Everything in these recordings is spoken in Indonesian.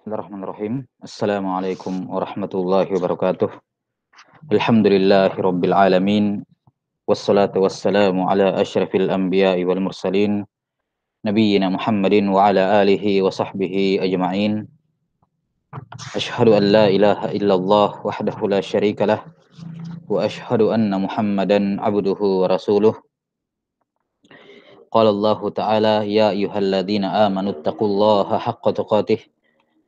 بسم الله الرحمن الرحيم السلام عليكم ورحمة الله وبركاته الحمد لله رب العالمين والصلاة والسلام على أشرف الأنبياء والمرسلين نبينا محمد وعلى آله وصحبه أجمعين أشهد أن لا إله إلا الله وحده لا شريك له وأشهد أن محمدا عبده ورسوله قال الله تعالى يا أيها الذين آمنوا اتقوا الله حق تقاته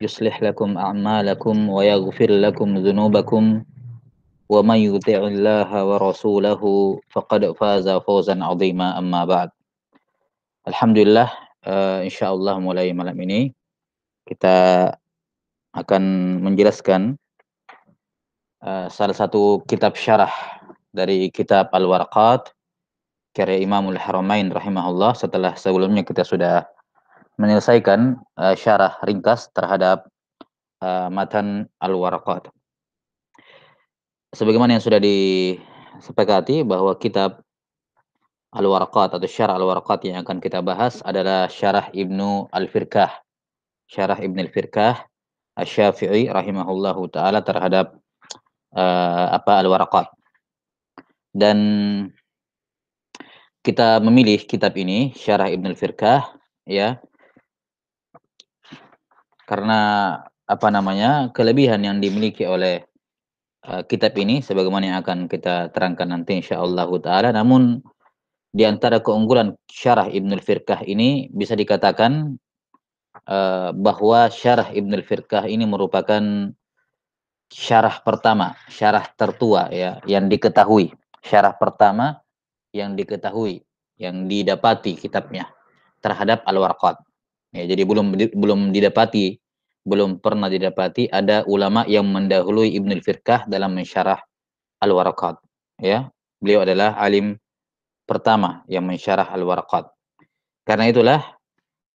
يصلح لكم أعمالكم ويغفر لكم ذنوبكم ومن يطع الله ورسوله فقد فاز فوزا عظيما أما بعد الحمد لله إن شاء Allah mulai malam ini kita akan menjelaskan eh, salah satu kitab syarah dari kitab Al-Warqat karya Imamul Haramain rahimahullah setelah sebelumnya kita sudah menyelesaikan uh, syarah ringkas terhadap uh, matan Al-Waraqat. Sebagaimana yang sudah disepakati bahwa kitab Al-Waraqat atau syarah Al-Waraqat yang akan kita bahas adalah syarah Ibnu Al-Firkah. Syarah Ibnu Al-Firkah Asy-Syafi'i rahimahullahu taala terhadap uh, apa Al-Waraqat. Dan kita memilih kitab ini Syarah Ibnu Al-Firkah ya karena apa namanya kelebihan yang dimiliki oleh uh, kitab ini sebagaimana yang akan kita terangkan nanti insyaallah taala namun di antara keunggulan syarah Ibnul Firkah ini bisa dikatakan uh, bahwa syarah Ibnul Firkah ini merupakan syarah pertama, syarah tertua ya yang diketahui, syarah pertama yang diketahui, yang didapati kitabnya terhadap Al-Warqat. Ya, jadi belum belum didapati, belum pernah didapati ada ulama yang mendahului Ibnu Firkah dalam mensyarah Al-Waraqat, ya. Beliau adalah alim pertama yang mensyarah Al-Waraqat. Karena itulah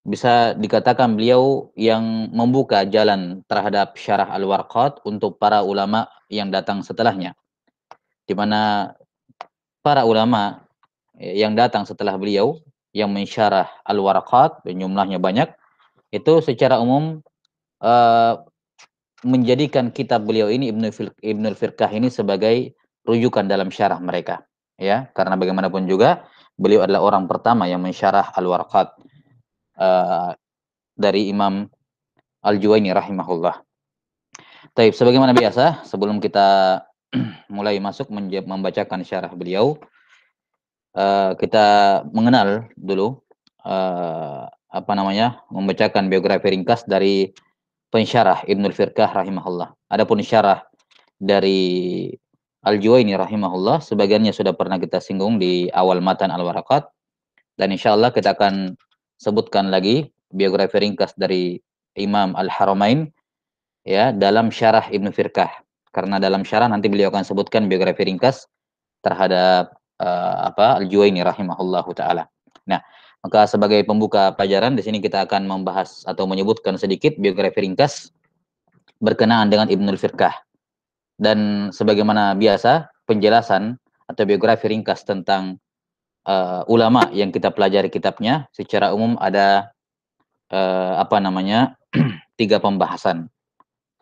bisa dikatakan beliau yang membuka jalan terhadap syarah al-warqat untuk para ulama yang datang setelahnya. Di mana para ulama yang datang setelah beliau yang mensyarah al warakat dan jumlahnya banyak itu secara umum uh, menjadikan kitab beliau ini Ibnu Ibnu Firqah ini sebagai rujukan dalam syarah mereka ya karena bagaimanapun juga beliau adalah orang pertama yang mensyarah al-warqat uh, eh, dari Imam Al-Juwaini rahimahullah. Tapi sebagaimana biasa sebelum kita mulai masuk membacakan syarah beliau uh, kita mengenal dulu uh, apa namanya membacakan biografi ringkas dari pensyarah Ibnul Firqah rahimahullah. Adapun syarah dari Al-Juwaini rahimahullah sebagiannya sudah pernah kita singgung di awal matan Al-Warakat dan insyaallah kita akan sebutkan lagi biografi ringkas dari Imam Al-Haramain ya dalam syarah Ibnu Firqah karena dalam syarah nanti beliau akan sebutkan biografi ringkas terhadap uh, apa al ini rahimahullahu taala. Nah, maka sebagai pembuka pelajaran di sini kita akan membahas atau menyebutkan sedikit biografi ringkas berkenaan dengan Ibnul Firkah. Dan sebagaimana biasa, penjelasan atau biografi ringkas tentang uh, ulama yang kita pelajari kitabnya secara umum ada uh, apa namanya? tiga pembahasan.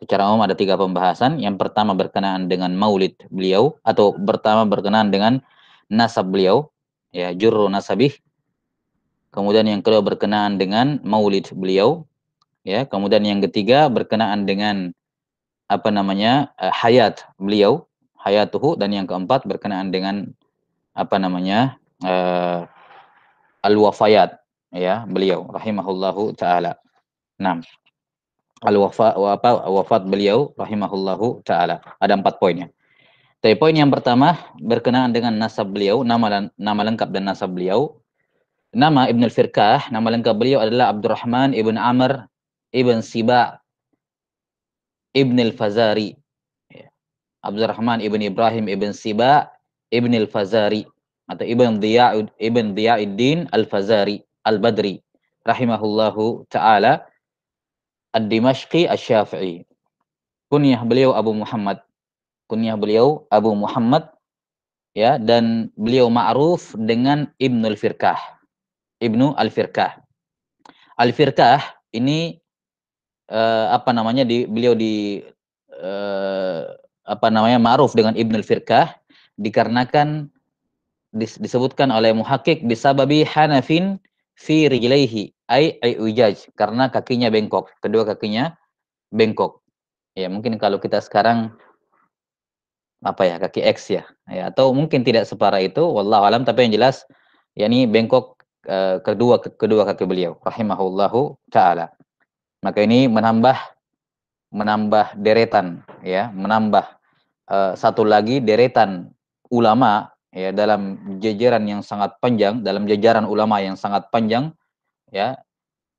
Secara umum ada tiga pembahasan. Yang pertama berkenaan dengan maulid beliau atau pertama berkenaan dengan nasab beliau, ya jurru nasabih. Kemudian yang kedua berkenaan dengan maulid beliau, ya. Kemudian yang ketiga berkenaan dengan apa namanya uh, hayat beliau, hayatuhu dan yang keempat berkenaan dengan apa namanya uh, al-wafayat ya beliau rahimahullahu taala. 6. Al-wafa apa wafat beliau rahimahullahu taala. Ada empat poin ya. Tapi poin yang pertama berkenaan dengan nasab beliau, nama nama lengkap dan nasab beliau. Nama Ibn al-Firkah, nama lengkap beliau adalah Abdurrahman Ibn Amr Ibn Siba Ibn al-Fazari. Ya. Abdurrahman Ibn Ibrahim Ibn Siba Ibn al-Fazari atau Ibn Diya'ud Ibn Diya'uddin al-Fazari al-Badri rahimahullahu taala Ad-Dimashqi Asy-Syafi'i. Kunyah beliau Abu Muhammad kunyah beliau Abu Muhammad ya dan beliau ma'ruf dengan Ibnul Firkah. Ibnu Al-Firkah. Al-Firkah ini eh, apa namanya di beliau di eh, apa namanya ma'ruf dengan Ibnul Firkah dikarenakan dis, disebutkan oleh muhakik bisababi hanafin fi rijlaihi ai ai ujaj karena kakinya bengkok, kedua kakinya bengkok. Ya, mungkin kalau kita sekarang apa ya kaki X ya, ya atau mungkin tidak separah itu wallahu alam tapi yang jelas yakni bengkok uh, eh, kedua kedua kaki beliau rahimahullahu taala maka ini menambah menambah deretan ya menambah uh, satu lagi deretan ulama ya dalam jajaran yang sangat panjang dalam jajaran ulama yang sangat panjang ya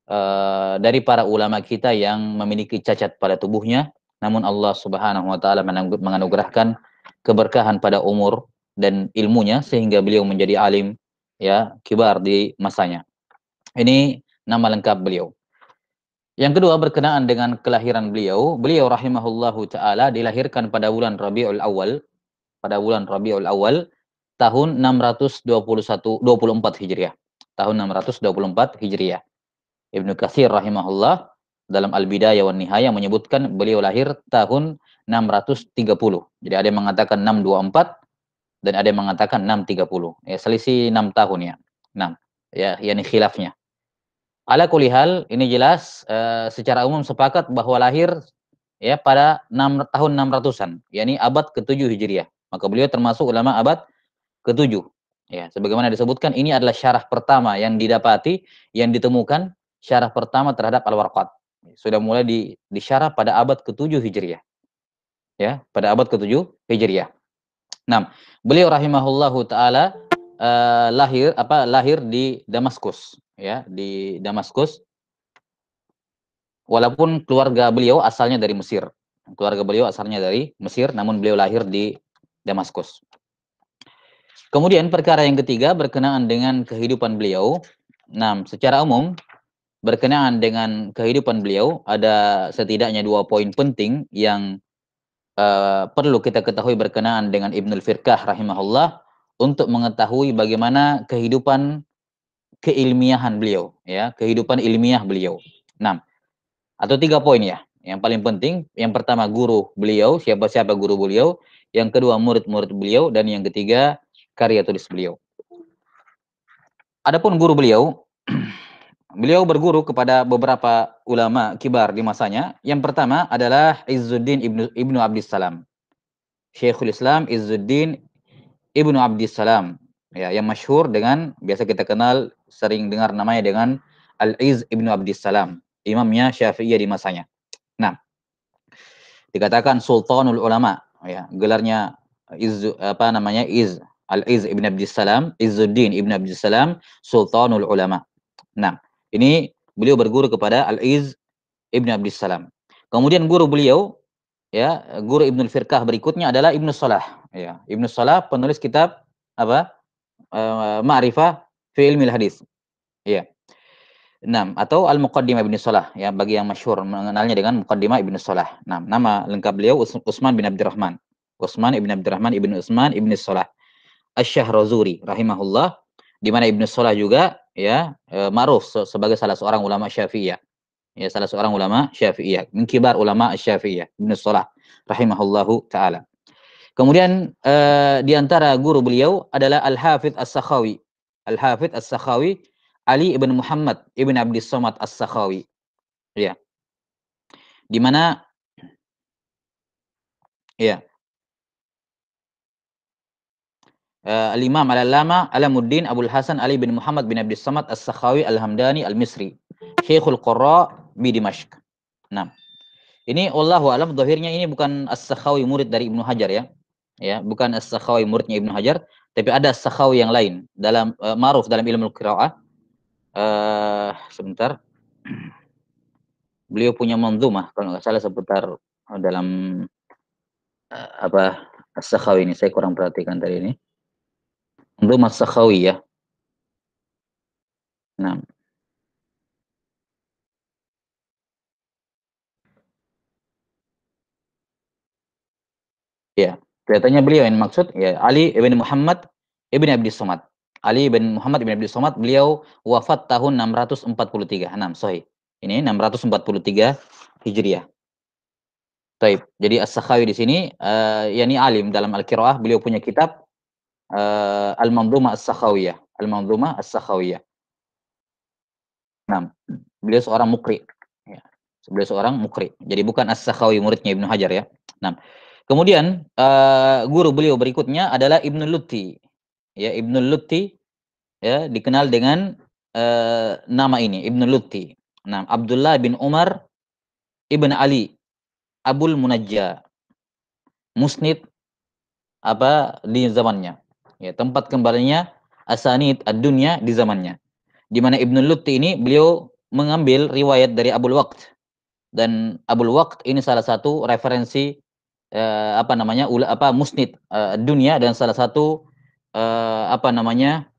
uh, dari para ulama kita yang memiliki cacat pada tubuhnya namun Allah Subhanahu wa taala menganugerahkan keberkahan pada umur dan ilmunya sehingga beliau menjadi alim ya kibar di masanya. Ini nama lengkap beliau. Yang kedua berkenaan dengan kelahiran beliau, beliau rahimahullahu taala dilahirkan pada bulan Rabiul Awal pada bulan Rabiul Awal tahun 621 24 Hijriah. Tahun 624 Hijriah. Ibnu Katsir rahimahullah dalam Al-Bidayah wan Nihayah menyebutkan beliau lahir tahun 630. Jadi ada yang mengatakan 624 dan ada yang mengatakan 630. Ya selisih 6 tahun ya. 6. Ya, ini khilafnya. Ala kulihal ini jelas uh, secara umum sepakat bahwa lahir ya pada 6 tahun 600-an, yakni abad ke-7 Hijriah. Maka beliau termasuk ulama abad ke-7. Ya, sebagaimana disebutkan ini adalah syarah pertama yang didapati, yang ditemukan syarah pertama terhadap Al-Warqat. Sudah mulai di disyarah pada abad ke-7 Hijriah ya pada abad ke-7 Hijriah. Nah, beliau rahimahullahu taala uh, lahir apa lahir di Damaskus ya, di Damaskus. Walaupun keluarga beliau asalnya dari Mesir. Keluarga beliau asalnya dari Mesir, namun beliau lahir di Damaskus. Kemudian perkara yang ketiga berkenaan dengan kehidupan beliau. Nah, secara umum berkenaan dengan kehidupan beliau ada setidaknya dua poin penting yang uh, perlu kita ketahui berkenaan dengan Ibnul Firqah rahimahullah untuk mengetahui bagaimana kehidupan keilmiahan beliau ya kehidupan ilmiah beliau enam atau tiga poin ya yang paling penting yang pertama guru beliau siapa siapa guru beliau yang kedua murid-murid beliau dan yang ketiga karya tulis beliau adapun guru beliau Beliau berguru kepada beberapa ulama kibar di masanya. Yang pertama adalah Izzuddin Ibnu Ibnu Abdissalam. Syekhul Islam Izzuddin Ibnu Abdissalam. Ya, yang masyhur dengan biasa kita kenal sering dengar namanya dengan Al-Iz Ibnu Abdissalam, imamnya Syafi'iyah di masanya. Nah, dikatakan Sultanul Ulama, ya, gelarnya Iz apa namanya Iz Al-Iz Ibn Abdissalam, Izzuddin Ibn Abdissalam, Sultanul Ulama. Nah, ini beliau berguru kepada Al-Iz Ibn Abdissalam. Kemudian guru beliau ya, guru Ibnu Firqah berikutnya adalah Ibnu Salah ya. Ibnu Salah penulis kitab apa? uh, Ma'rifah fi ilmi hadis. Ya. enam atau Al-Muqaddimah Ibnu Salah ya bagi yang masyhur mengenalnya dengan Muqaddimah Ibnu Salah. 6 nama lengkap beliau Usman bin Abdurrahman. Usman bin Abdurrahman Ibnu Usman Ibnu Salah. Asy-Syahrozuri rahimahullah di mana Ibnu Salah juga ya eh, maruf sebagai salah seorang ulama Syafi'iyah. Ya, salah seorang ulama Syafi'iyah, mengkibar ulama Syafi'iyah, Ibnu Salah rahimahullahu taala. Kemudian eh, diantara guru beliau adalah al hafidh As-Sakhawi. al hafidh As-Sakhawi Ali ibn Muhammad ibn abdi Somad As-Sakhawi. Ya. Di mana ya. uh, Al-Imam Al-Allama Alamuddin Abul Hasan Ali bin Muhammad bin Abdul Samad As-Sakhawi Al-Hamdani Al-Misri Syekhul Qurra bi Dimashq. Nah. Ini wallahu alam zahirnya ini bukan As-Sakhawi murid dari Ibnu Hajar ya. Ya, bukan As-Sakhawi muridnya Ibnu Hajar, tapi ada As-Sakhawi yang lain dalam uh, maruf dalam ilmu qiraah. Uh, eh, sebentar. Beliau punya manzumah kalau nggak salah seputar dalam uh, apa As-Sakhawi ini saya kurang perhatikan tadi ini rumah Sakhawi ya. Nah. Ya, kelihatannya beliau yang maksud ya Ali ibn Muhammad ibn Abdi Somad. Ali Ibn Muhammad Ibn Abdul Somad beliau wafat tahun 643 enam. Nah, sorry ini 643 Hijriah. Taib. Jadi As-Sakhawi di sini uh, yakni alim dalam Al-Qiraah beliau punya kitab uh, eh, Al-Manzumah As-Sakhawiyah. Al-Manzumah As-Sakhawiyah. Nah, beliau seorang mukri. Ya. Beliau seorang mukri. Jadi bukan As-Sakhawi muridnya Ibnu Hajar ya. Nah, kemudian uh, guru beliau berikutnya adalah Ibnu Lutti. Ya, Ibnu Lutti ya dikenal dengan uh, nama ini Ibnu Lutti. Nah, Abdullah bin Umar Ibn Ali Abul Munajjah Musnid apa di zamannya ya, tempat kembalinya asanid ad dunia di zamannya. Di mana Ibnu Lutti ini beliau mengambil riwayat dari Abu Waqt. Dan Abu Waqt ini salah satu referensi eh, apa namanya ula, apa musnid eh, dunia dan salah satu eh, apa namanya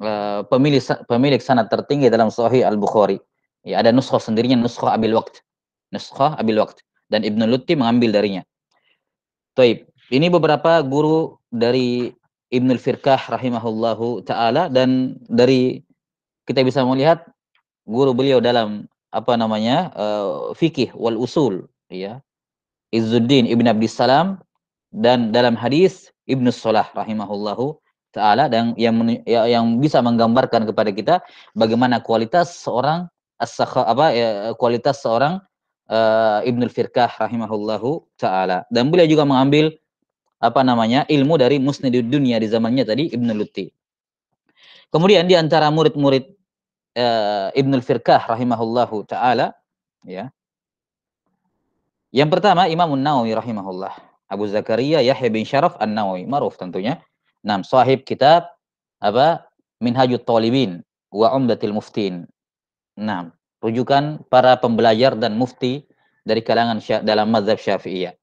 eh, pemilik pemilik sanad tertinggi dalam Sahih Al Bukhari. Ya ada nuskhah sendirinya nuskhah Abil Waqt. nuskhah Abu Waqt dan Ibnu Lutti mengambil darinya. Taib. Ini beberapa guru dari Ibnul Firkah rahimahullahu taala dan dari kita bisa melihat guru beliau dalam apa namanya uh, eh, fikih wal usul ya Izzuddin Ibn Salam dan dalam hadis Ibnu Salah rahimahullahu taala dan yang ya, yang bisa menggambarkan kepada kita bagaimana kualitas seorang as apa ya, kualitas seorang uh, eh, Ibnul Firkah rahimahullahu taala dan beliau juga mengambil apa namanya ilmu dari musnid dunia di zamannya tadi Ibnu Luti. Kemudian di antara murid-murid uh, eh, Ibnu Firkah rahimahullahu taala ya. Yang pertama Imam Nawawi rahimahullah, Abu Zakaria Yahya bin Syaraf An-Nawawi, maruf tentunya. Nam sahib kitab apa? Minhajut Talibin wa Umdatil Muftin. Nam, rujukan para pembelajar dan mufti dari kalangan dalam mazhab Syafi'iyah.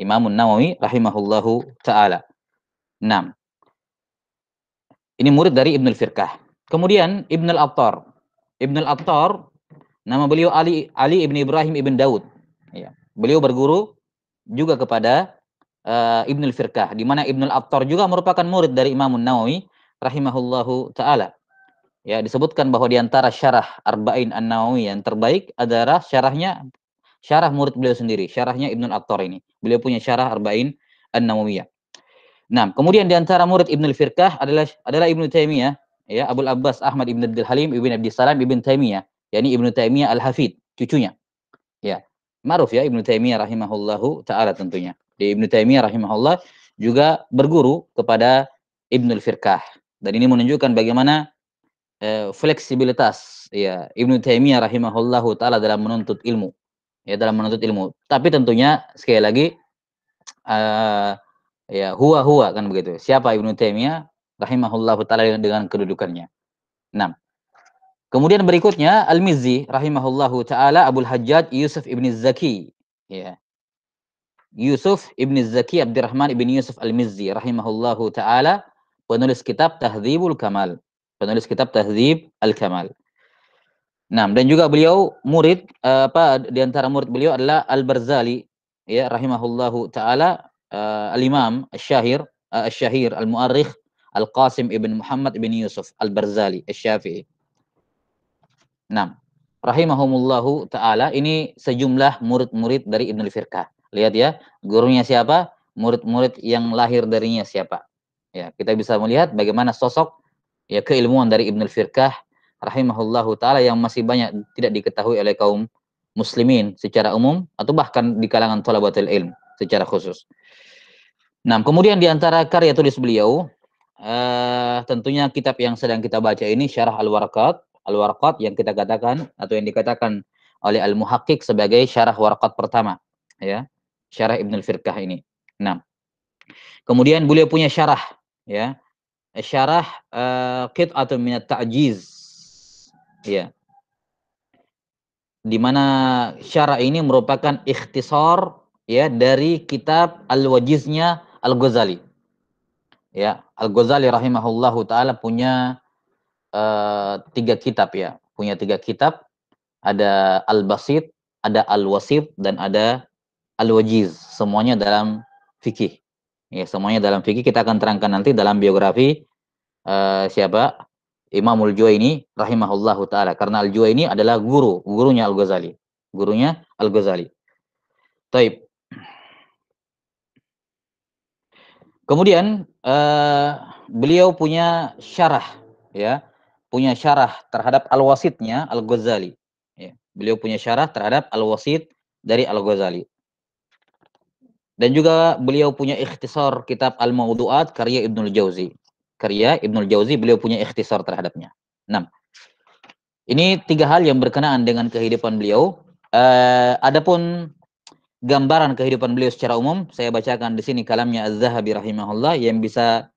Imam Nawawi rahimahullahu taala. 6. Ini murid dari Ibnul Firkah. Kemudian Ibnul Attar. Ibnul Attar nama beliau Ali Ali Ibn Ibrahim Ibn Daud. Ya. Beliau berguru juga kepada uh, Ibnul Firkah di mana al Attar juga merupakan murid dari Imam Nawawi rahimahullahu taala. Ya, disebutkan bahwa di antara syarah Arba'in An-Nawawi yang terbaik adalah syarahnya Syarah murid beliau sendiri, syarahnya Ibnu Aktor ini. Beliau punya syarah Arba'in An-Nawawiyah. Nah, kemudian di antara murid Ibnu Firkah adalah adalah Ibnu Taimiyah, ya, Abdul Abbas Ahmad Ibnu Abdul Halim Ibnu Abdul Salam Ibnu Taimiyah, yakni Ibnu Taimiyah Al-Hafid, cucunya. Ya. Maruf ya Ibnu Taimiyah rahimahullahu taala tentunya. Di Ibnu Taimiyah rahimahullah juga berguru kepada Ibnu Firkah. Dan ini menunjukkan bagaimana eh, fleksibilitas ya Ibnu Taimiyah rahimahullahu taala dalam menuntut ilmu ya dalam menuntut ilmu. Tapi tentunya sekali lagi uh, ya huwa huwa kan begitu. Siapa Ibnu Taimiyah rahimahullahu taala dengan kedudukannya. 6. Kemudian berikutnya Al-Mizzi rahimahullahu taala Abdul Hajjaj Yusuf Ibn Zaki. Ya. Yusuf Ibn Zaki Abdurrahman Ibn Yusuf Al-Mizzi rahimahullahu taala penulis kitab Tahdzibul Kamal. Penulis kitab Tahdzib Al-Kamal. Nah, dan juga beliau murid eh, apa di antara murid beliau adalah Al-Barzali ya rahimahullahu taala uh, al-Imam Asy-Syahir uh, eh, Asy-Syahir Al-Mu'arrikh Al-Qasim ibn Muhammad ibn Yusuf Al-Barzali Asy-Syafi'i. Nah, rahimahumullahu taala ini sejumlah murid-murid dari Ibnu Firkah. Lihat ya, gurunya siapa? Murid-murid yang lahir darinya siapa? Ya, kita bisa melihat bagaimana sosok ya keilmuan dari Ibnu Firkah rahimahullahu taala yang masih banyak tidak diketahui oleh kaum muslimin secara umum atau bahkan di kalangan thalabatul ilm secara khusus. Nah, kemudian di antara karya tulis beliau eh, tentunya kitab yang sedang kita baca ini Syarah Al-Warqat, Al-Warqat yang kita katakan atau yang dikatakan oleh Al-Muhaqqiq sebagai Syarah Warqat pertama, ya. Syarah Ibnu Firqah ini. Nah, kemudian beliau punya syarah, ya. Syarah eh, Qit'atun minat Ta'jiz Ya. Di mana syara ini merupakan ikhtisar ya dari kitab Al-Wajiznya Al-Ghazali. Ya, Al-Ghazali rahimahullahu taala punya uh, tiga kitab ya, punya tiga kitab. Ada Al-Basit, ada Al-Wasit dan ada Al-Wajiz. Semuanya dalam fikih. Ya, semuanya dalam fikih kita akan terangkan nanti dalam biografi uh, siapa? Imamul ini rahimahullahu taala karena al ini adalah guru, gurunya Al-Ghazali, gurunya Al-Ghazali. Taib. Kemudian uh, beliau punya syarah ya, punya syarah terhadap Al-Wasitnya Al-Ghazali. Ya, beliau punya syarah terhadap Al-Wasit dari Al-Ghazali. Dan juga beliau punya ikhtisar kitab Al-Maudu'at karya Ibnul Jauzi karya Ibnul Jauzi beliau punya ikhtisar terhadapnya. 6. Ini tiga hal yang berkenaan dengan kehidupan beliau. Uh, adapun gambaran kehidupan beliau secara umum saya bacakan di sini kalamnya Az-Zahabi rahimahullah yang bisa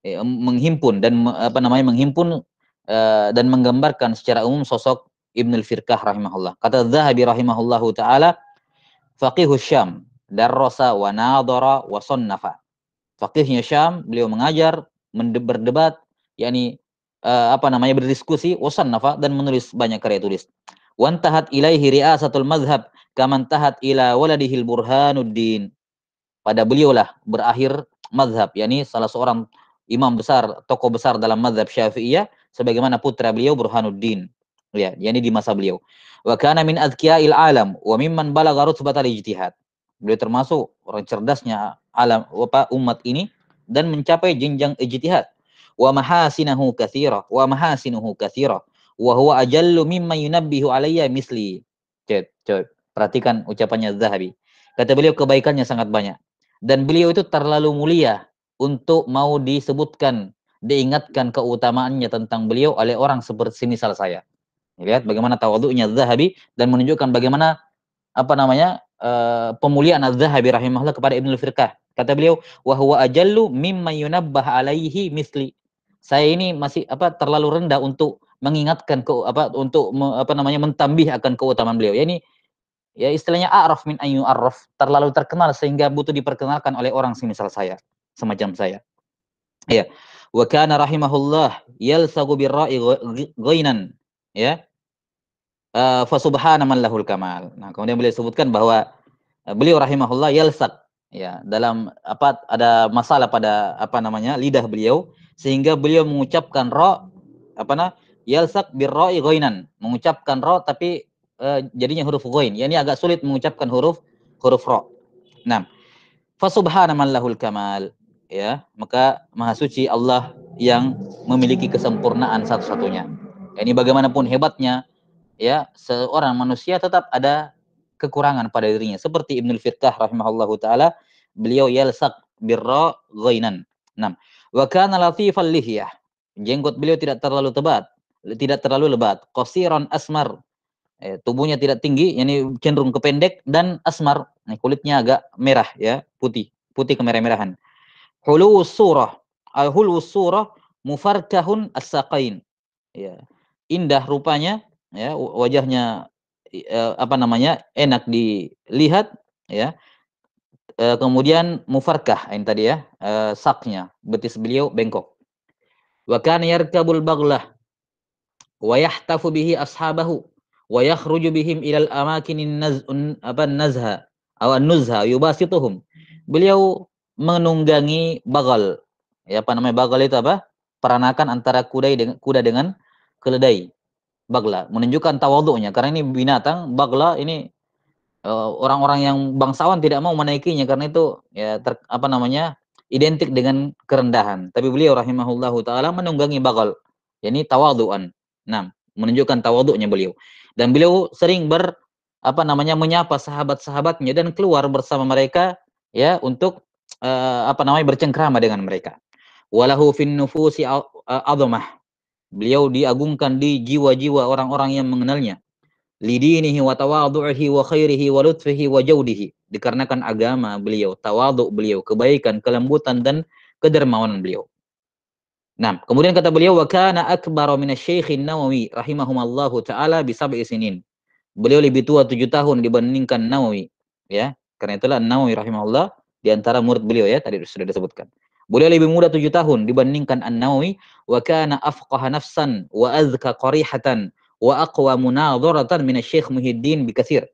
eh, menghimpun dan apa namanya menghimpun eh, dan menggambarkan secara umum sosok Ibnul Firkah rahimahullah. Kata Az-Zahabi rahimahullahu taala faqihus Syam darrasa wa nadhara wa sunnafa. Faqihnya Syam, beliau mengajar, berdebat yakni uh, apa namanya berdiskusi wasan nafa dan menulis banyak karya tulis wan tahat ilaihi riasatul mazhab kaman tahat ila waladihil burhanuddin pada beliau lah berakhir mazhab yakni salah seorang imam besar tokoh besar dalam mazhab Syafi'iyah sebagaimana putra beliau Burhanuddin ya yakni di masa beliau wa kana min azkiyail alam wa mimman balagha rutbatal ijtihad beliau termasuk orang cerdasnya alam apa umat ini dan mencapai jenjang ijtihad. Wa mahasinahu katsira wa mahasinuhu katsira wa huwa ajallu mimma yunabbihu alayya misli. Cet, cet. Perhatikan ucapannya Zahabi. Kata beliau kebaikannya sangat banyak dan beliau itu terlalu mulia untuk mau disebutkan, diingatkan keutamaannya tentang beliau oleh orang seperti semisal saya. Lihat bagaimana tawadhu'nya Zahabi dan menunjukkan bagaimana apa namanya uh, pemuliaan Az-Zahabi rahimahullah kepada Ibnu Firqah Kata beliau, wa huwa ajallu mimma yunabbah alaihi misli. Saya ini masih apa terlalu rendah untuk mengingatkan ke apa untuk me, apa namanya mentambih akan keutamaan beliau. Ya ini ya istilahnya a'raf min ayu arraf, terlalu terkenal sehingga butuh diperkenalkan oleh orang semisal saya, semacam saya. Ya. Wa kana rahimahullah yalsagu birra'i ghainan. Ya. Eh, fa subhana man lahul kamal. Nah, kemudian beliau sebutkan bahwa eh, beliau rahimahullah yalsaq ya dalam apa ada masalah pada apa namanya lidah beliau sehingga beliau mengucapkan ro apa na yalsak birroi goinan mengucapkan ro tapi uh, jadinya huruf goin ini agak sulit mengucapkan huruf huruf ro enam fasubhanamallahul kamal ya maka maha suci Allah yang memiliki kesempurnaan satu-satunya ini bagaimanapun hebatnya ya seorang manusia tetap ada kekurangan pada dirinya seperti Ibnu Firqah rahimahullahu taala Beliau yalsaq birra ghainan. 6. Wa kana latifal lihiyah. Jenggot beliau tidak terlalu tebat, tidak terlalu lebat. Qasiran asmar. Eh, tubuhnya tidak tinggi, ini cenderung kependek dan asmar. Nah, kulitnya agak merah ya, putih, putih kemerah-merahan. Hulus surah. Al-hulus surah mufarkahun as-saqain. Ya. Indah rupanya, ya, wajahnya eh, apa namanya? enak dilihat, ya. E, kemudian mufarkah yang tadi ya, e, saknya, betis beliau bengkok. Wa kana yarkabul baghlah wa yahtafu bihi ashabahu wa yakhruju bihim ilal amakinin naz apa nazha aw nuzha yubasituhum. Beliau menunggangi bagal. Ya apa namanya bagal itu apa? Peranakan antara kuda dengan kuda dengan keledai. Bagla menunjukkan tawadhu'nya karena ini binatang bagla ini Eh, orang-orang yang bangsawan tidak mau menaikinya karena itu ya ter, apa namanya identik dengan kerendahan. Tapi beliau rahimahullahu taala menunggangi bakal, yakni tawaduan. Nah, menunjukkan tawaduknya beliau. Dan beliau sering ber apa namanya menyapa sahabat-sahabatnya dan keluar bersama mereka ya untuk uh, apa namanya bercengkrama dengan mereka. Walahu fin nufusi azamah. Beliau diagungkan di jiwa-jiwa orang-orang yang mengenalnya lidinihi wa tawadu'ihi wa khairihi wa lutfihi wa jawdihi dikarenakan agama beliau tawadu' beliau kebaikan kelembutan dan kedermawanan beliau Nah, kemudian kata beliau wa kana akbaru minasy-syaikh Nawawi rahimahumallahu taala bi sab'i sinin. Beliau lebih tua tujuh tahun dibandingkan Nawawi, ya. Karena itulah Nawawi rahimahullah di antara murid beliau ya tadi sudah disebutkan. Beliau lebih muda tujuh tahun dibandingkan An-Nawawi wa kana afqaha nafsan wa azka qarihatan wa aqwa munadharatan min Syekh Muhyiddin Bikasir.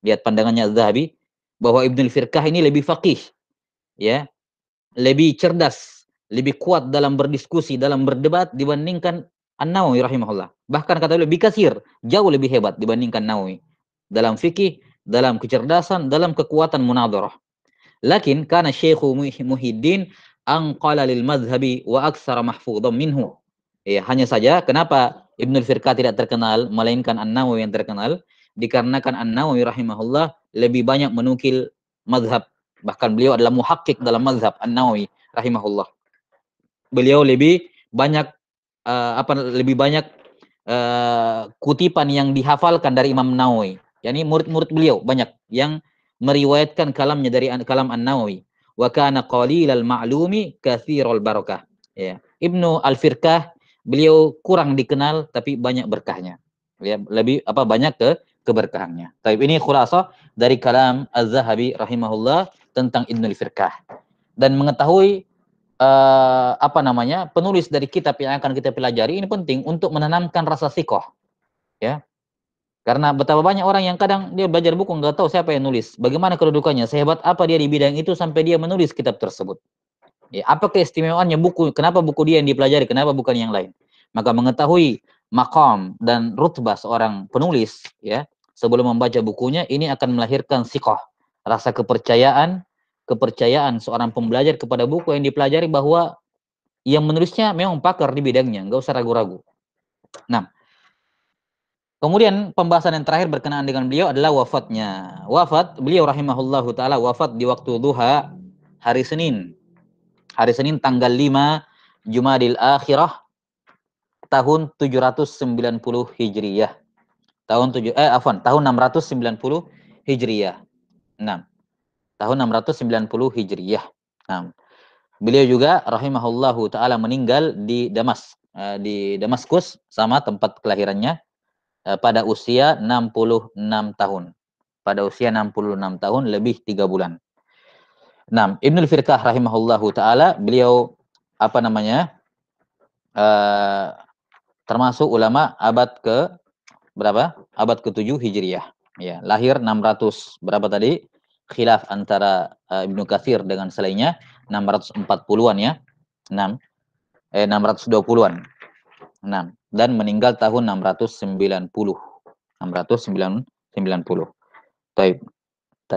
Lihat pandangannya Az-Zahabi bahwa Ibnu Firkah ini lebih faqih ya, lebih cerdas, lebih kuat dalam berdiskusi, dalam berdebat dibandingkan An-Nawawi rahimahullah. Bahkan kata beliau Bikasir jauh lebih hebat dibandingkan Nawawi dalam fikih, dalam kecerdasan, dalam kekuatan munadharah. Lakin karena Syekh Muhyiddin angqala lil mazhabi wa aktsara mahfudhan minhu. Ya, hanya saja kenapa Ibnul Firqa tidak terkenal, melainkan An-Nawawi yang terkenal, dikarenakan An-Nawawi rahimahullah lebih banyak menukil mazhab. Bahkan beliau adalah muhakkik dalam mazhab An-Nawawi rahimahullah. Beliau lebih banyak uh, apa lebih banyak uh, kutipan yang dihafalkan dari Imam Nawawi. Yani murid-murid beliau banyak yang meriwayatkan kalamnya dari kalam An-Nawawi. Wa kana qalilal ma'lumi katsirul barakah. Ya. Ibnu Al-Firqah beliau kurang dikenal tapi banyak berkahnya. Ya, lebih apa banyak ke keberkahannya. Tapi ini khulasa dari kalam Az-Zahabi rahimahullah tentang Ibnul Firqah dan mengetahui uh, apa namanya penulis dari kitab yang akan kita pelajari ini penting untuk menanamkan rasa sikoh ya karena betapa banyak orang yang kadang dia belajar buku nggak tahu siapa yang nulis bagaimana kedudukannya sehebat apa dia di bidang itu sampai dia menulis kitab tersebut Ya, apa keistimewaannya buku? Kenapa buku dia yang dipelajari? Kenapa bukan yang lain? Maka mengetahui makom dan rutbah seorang penulis, ya, sebelum membaca bukunya, ini akan melahirkan sikoh, rasa kepercayaan, kepercayaan seorang pembelajar kepada buku yang dipelajari bahwa yang menulisnya memang pakar di bidangnya, nggak usah ragu-ragu. Nah, Kemudian pembahasan yang terakhir berkenaan dengan beliau adalah wafatnya. Wafat beliau rahimahullahu taala wafat di waktu duha hari Senin hari Senin tanggal 5 Jumadil Akhirah tahun 790 Hijriyah. Tahun 7 eh afwan, tahun 690 Hijriyah. 6. Tahun 690 Hijriyah. 6. Beliau juga rahimahullahu taala meninggal di Damas eh, di Damaskus sama tempat kelahirannya eh, pada usia 66 tahun. Pada usia 66 tahun lebih 3 bulan. Nah, Ibnul Firqah rahimahullahu taala beliau apa namanya? Uh, termasuk ulama abad ke berapa? Abad ke-7 Hijriah. Ya, lahir 600 berapa tadi? Khilaf antara uh, Ibnu Katsir dengan selainnya 640-an ya. 6 eh 620-an. 6 dan meninggal tahun 690. 690. Baik.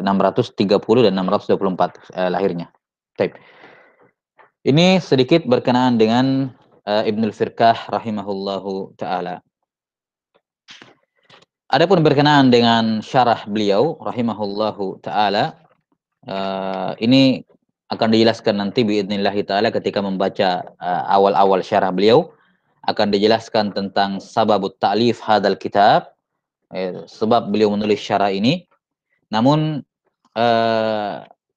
630 dan 624 eh, lahirnya. Taip. Ini sedikit berkenaan dengan eh, Ibnul Firkah rahimahullahu taala. Adapun berkenaan dengan syarah beliau rahimahullahu taala eh, ini akan dijelaskan nanti biidznillah taala ketika membaca eh, awal-awal eh, syarah beliau akan dijelaskan tentang sababut ta'lif hadal kitab eh, sebab beliau menulis syarah ini namun eh,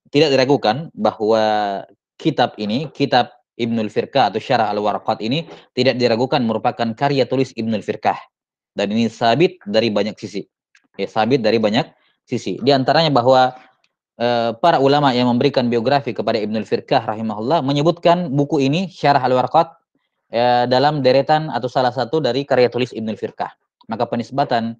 tidak diragukan bahwa kitab ini, kitab Ibnul Firqah atau Syarah Al-Warqat ini tidak diragukan merupakan karya tulis Ibnul Firqah. Dan ini sabit dari banyak sisi. Ya, sabit dari banyak sisi. Di antaranya bahwa eh, para ulama yang memberikan biografi kepada Ibnul Firqah rahimahullah menyebutkan buku ini Syarah Al-Warqat eh, dalam deretan atau salah satu dari karya tulis Ibnul Firqah. Maka penisbatan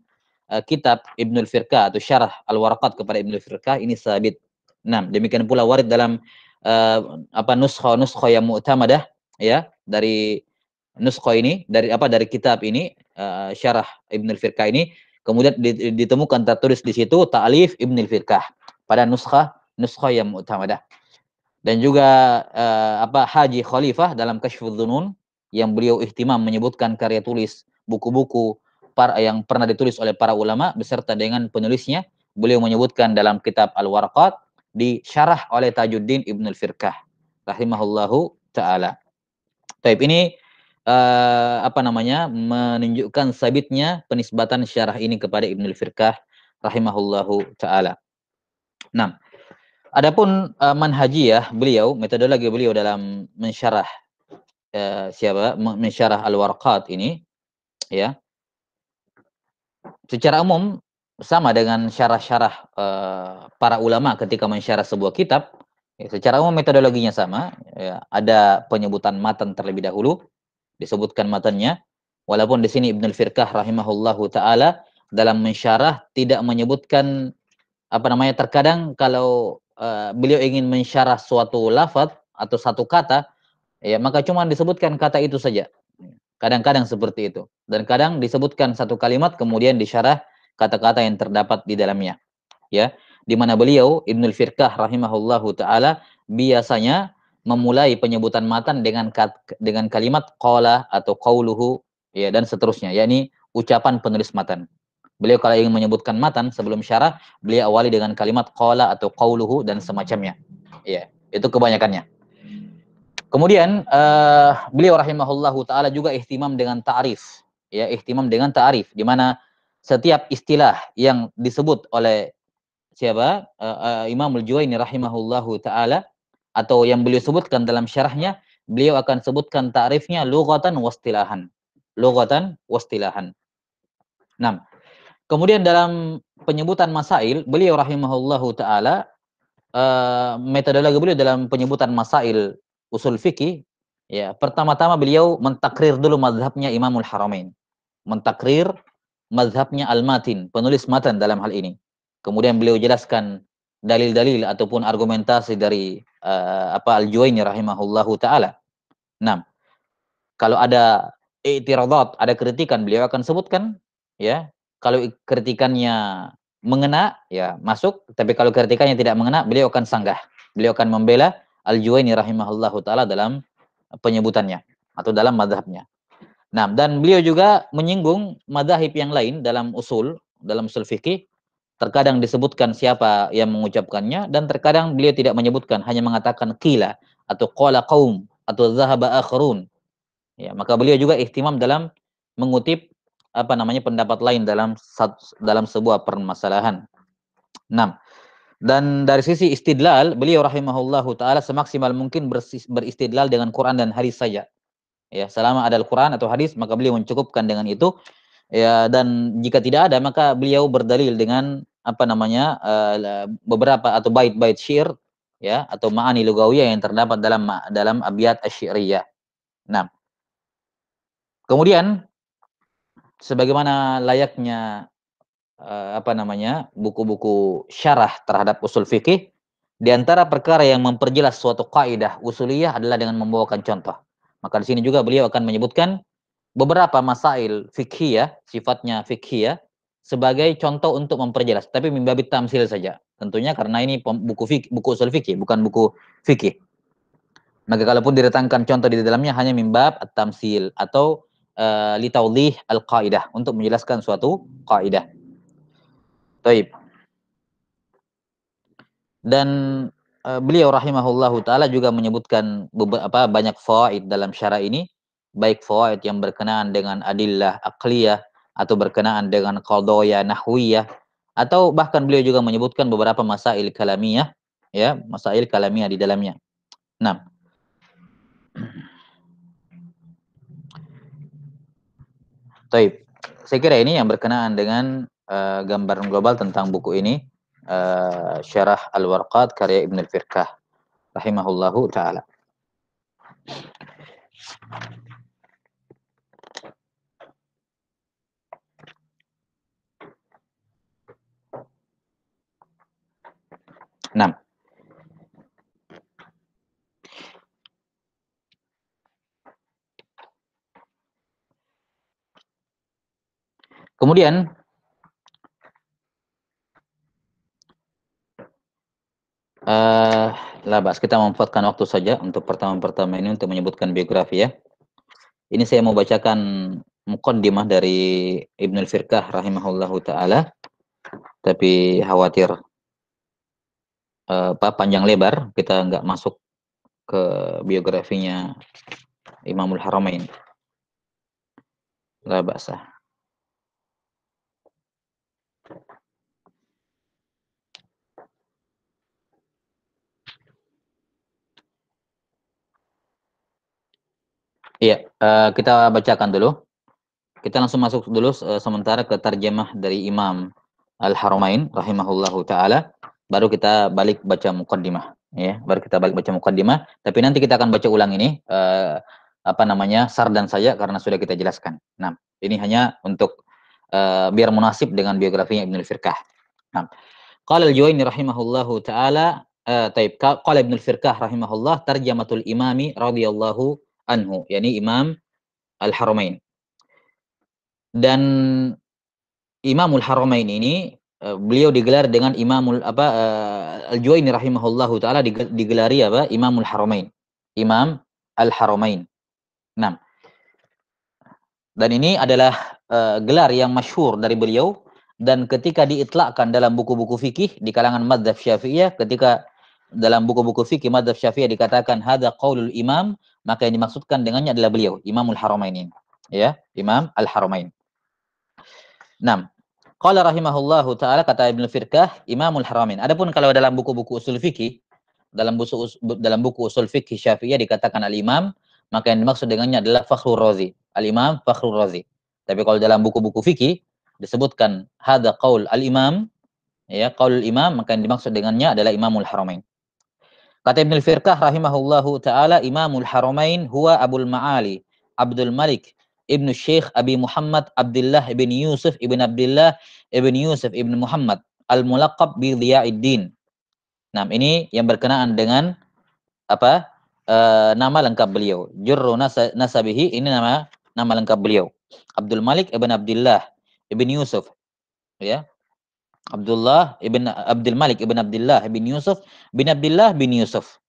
Eh, kitab Ibnul Firqa atau syarah Al-Warqat kepada Ibnul Firqa ini sabit. Nah, demikian pula warid dalam uh, apa nuskhah-nuskhah yang mu'tamadah ya dari nuskhah ini dari apa dari kitab ini uh, syarah Ibnul Firqa ini kemudian ditemukan tertulis di situ ta'alif Ibnul Firqa pada nuskha nuskhah yang mu'tamadah. Dan juga uh, apa Haji Khalifah dalam Kashfudzunun yang beliau ihtimam menyebutkan karya tulis buku-buku para, yang pernah ditulis oleh para ulama beserta dengan penulisnya beliau menyebutkan dalam kitab Al-Warqat disyarah oleh Tajuddin Ibnu Firkah rahimahullahu taala. Taib ini uh, apa namanya menunjukkan sabitnya penisbatan syarah ini kepada Ibnu Firkah rahimahullahu taala. Nah, adapun uh, manhajiyah beliau, metodologi beliau dalam mensyarah uh, siapa mensyarah Al-Warqat ini ya secara umum sama dengan syarah-syarah uh, para ulama ketika mensyarah sebuah kitab. Ya, secara umum metodologinya sama. Ya, ada penyebutan matan terlebih dahulu, disebutkan matannya. Walaupun di sini Ibnul Firkah rahimahullahu taala dalam mensyarah tidak menyebutkan apa namanya terkadang kalau uh, beliau ingin mensyarah suatu lafaz atau satu kata ya maka cuma disebutkan kata itu saja Kadang-kadang seperti itu. Dan kadang disebutkan satu kalimat kemudian disyarah kata-kata yang terdapat di dalamnya. Ya, di mana beliau Ibnul Firkah rahimahullahu taala biasanya memulai penyebutan matan dengan dengan kalimat qala atau qauluhu ya dan seterusnya, yakni ucapan penulis matan. Beliau kalau ingin menyebutkan matan sebelum syarah, beliau awali dengan kalimat qala atau qauluhu dan semacamnya. Ya, itu kebanyakannya. Kemudian uh, beliau rahimahullahu taala juga ihtimam dengan ta'rif, ya ihtimam dengan ta'rif di mana setiap istilah yang disebut oleh siapa? Uh, eh, uh, eh, Imam al juwayni rahimahullahu taala atau yang beliau sebutkan dalam syarahnya, beliau akan sebutkan ta'rifnya lughatan wastilahan. Lughatan wastilahan. 6. Kemudian dalam penyebutan masail, beliau rahimahullahu taala uh, metodologi beliau dalam penyebutan masail usul fikih, ya pertama-tama beliau mentakrir dulu mazhabnya Imamul Haramain. Mentakrir mazhabnya Al-Matin, penulis matan dalam hal ini. Kemudian beliau jelaskan dalil-dalil ataupun argumentasi dari uh, apa al juwayni rahimahullahu taala. 6. Nah, kalau ada i'tiradat, ada kritikan, beliau akan sebutkan ya. Kalau kritikannya mengena ya masuk, tapi kalau kritikannya tidak mengena, beliau akan sanggah. Beliau akan membela Al-Juwaini rahimahullahu taala dalam penyebutannya atau dalam madhabnya. Nah, dan beliau juga menyinggung madhab yang lain dalam usul, dalam usul fikih. Terkadang disebutkan siapa yang mengucapkannya dan terkadang beliau tidak menyebutkan, hanya mengatakan kila atau qala qaum atau zahaba akhrun. Ya, maka beliau juga ihtimam dalam mengutip apa namanya pendapat lain dalam dalam sebuah permasalahan. 6. Nah, dan dari sisi istidlal, beliau rahimahullahu taala semaksimal mungkin beristidlal dengan Quran dan hadis saja. Ya, selama ada Al-Quran atau hadis, maka beliau mencukupkan dengan itu. Ya, dan jika tidak ada, maka beliau berdalil dengan apa namanya eh, beberapa atau bait-bait syir ya atau ma'ani lugawiyah yang terdapat dalam dalam abiyat asyiriyah. Nah, kemudian sebagaimana layaknya uh, apa namanya buku-buku syarah terhadap usul fikih di antara perkara yang memperjelas suatu kaidah usuliyah adalah dengan membawakan contoh. Maka di sini juga beliau akan menyebutkan beberapa masail fikih sifatnya fikih sebagai contoh untuk memperjelas. Tapi membabi tamsil saja. Tentunya karena ini buku fikih, buku usul fikih, bukan buku fikih. Maka kalaupun diretangkan contoh di dalamnya hanya mimbab at-tamsil atau uh, eh, litaulih al-qaidah untuk menjelaskan suatu kaidah. Taib. Dan uh, beliau rahimahullahu taala juga menyebutkan beberapa banyak faid dalam syara ini, baik faid yang berkenaan dengan adillah akliyah atau berkenaan dengan qadaya nahwiyah atau bahkan beliau juga menyebutkan beberapa masail kalamiyah ya, masail kalamiyah di dalamnya. Nah, Taib. Saya kira ini yang berkenaan dengan uh, gambaran global tentang buku ini uh, Syarah Al-Warqat karya Ibn Al-Firkah rahimahullahu taala. Enam. Kemudian kita nah, bahas. Kita memanfaatkan waktu saja untuk pertama-pertama ini untuk menyebutkan biografi ya. Ini saya mau bacakan mukaddimah dari Ibnu Firkah rahimahullahu taala. Tapi khawatir eh, apa panjang lebar kita nggak masuk ke biografinya Imamul Haramain. Lah basah. Iya, uh, kita bacakan dulu. Kita langsung masuk dulu uh, sementara ke terjemah dari Imam Al-Haramain rahimahullahu taala. Baru kita balik baca mukaddimah ya, baru kita balik baca mukaddimah, tapi nanti kita akan baca ulang ini uh, apa namanya? sar dan saya karena sudah kita jelaskan. Nah, ini hanya untuk uh, biar munasib dengan biografinya Ibnul Firkah. Nah, qala al-Juwayni rahimahullahu taala, uh, taib qala Ibnu Firkah rahimahullah Terjemahul imami radhiyallahu anhu, yakni Imam Al-Haramain. Dan Imamul Haramain ini eh, beliau digelar dengan Imamul apa eh, Al-Juwaini rahimahullahu taala digelari apa Imamul Haramain. Imam Al-Haramain. Nah. Dan ini adalah uh, gelar yang masyhur dari beliau dan ketika diitlakkan dalam buku-buku fikih di kalangan madzhab Syafi'iyah ketika dalam buku-buku fikih madzhab Syafi'iyah dikatakan hadza qaulul imam maka yang dimaksudkan dengannya adalah beliau, Imamul Haramain Ya, Imam Al-Haramain. 6. Qala rahimahullahu taala kata Ibnu Firkah, Imamul Haramain. Adapun kalau dalam buku-buku usul fikih, dalam buku dalam buku usul fikih Syafi'iyah dikatakan al-Imam, maka yang dimaksud dengannya adalah Fakhrul Razi. Al-Imam Fakhrul Razi. Tapi kalau dalam buku-buku fikih disebutkan hadza qaul al-Imam, ya qaul imam maka yang dimaksud dengannya adalah Imamul Haramain. Kata Ibn al Firqah rahimahullahu taala Imamul Haramain huwa Abul Ma'ali Abdul Malik Ibnu Syekh Abi Muhammad Abdullah ibn Yusuf ibn Abdullah ibn Yusuf ibn Muhammad Al-Mulaqab bi Dhiyaiddin. Nah, ini yang berkenaan dengan apa? Uh, nama lengkap beliau. Jurru nasabihi ini nama nama lengkap beliau. Abdul Malik ibn Abdullah ibn Yusuf. Ya. Abdullah ibn Abdul Malik ibn Abdullah bin Yusuf bin Abdullah bin Yusuf.